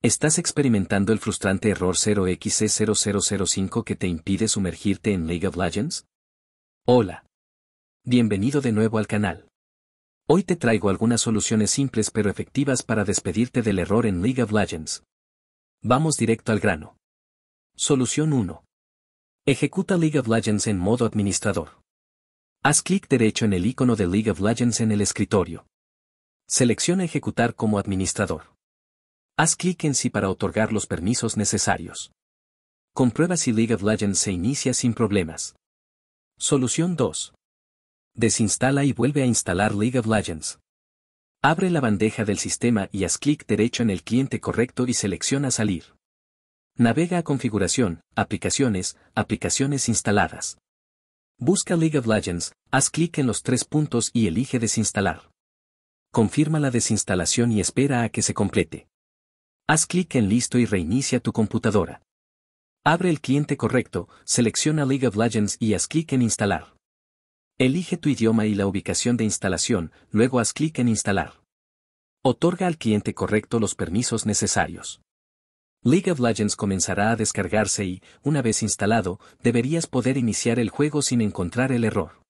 Estás experimentando el frustrante error 0xC0005 que te impide sumergirte en League of Legends? Hola. Bienvenido de nuevo al canal. Hoy te traigo algunas soluciones simples pero efectivas para despedirte del error en League of Legends. Vamos directo al grano. Solución 1. Ejecuta League of Legends en modo administrador. Haz clic derecho en el icono de League of Legends en el escritorio. Selecciona Ejecutar como administrador. Haz clic en Sí para otorgar los permisos necesarios. Comprueba si League of Legends se inicia sin problemas. Solución 2. Desinstala y vuelve a instalar League of Legends. Abre la bandeja del sistema y haz clic derecho en el cliente correcto y selecciona Salir. Navega a Configuración, Aplicaciones, Aplicaciones instaladas. Busca League of Legends, haz clic en los tres puntos y elige Desinstalar. Confirma la desinstalación y espera a que se complete. Haz clic en Listo y reinicia tu computadora. Abre el cliente correcto, selecciona League of Legends y haz clic en Instalar. Elige tu idioma y la ubicación de instalación, luego haz clic en Instalar. Otorga al cliente correcto los permisos necesarios. League of Legends comenzará a descargarse y, una vez instalado, deberías poder iniciar el juego sin encontrar el error.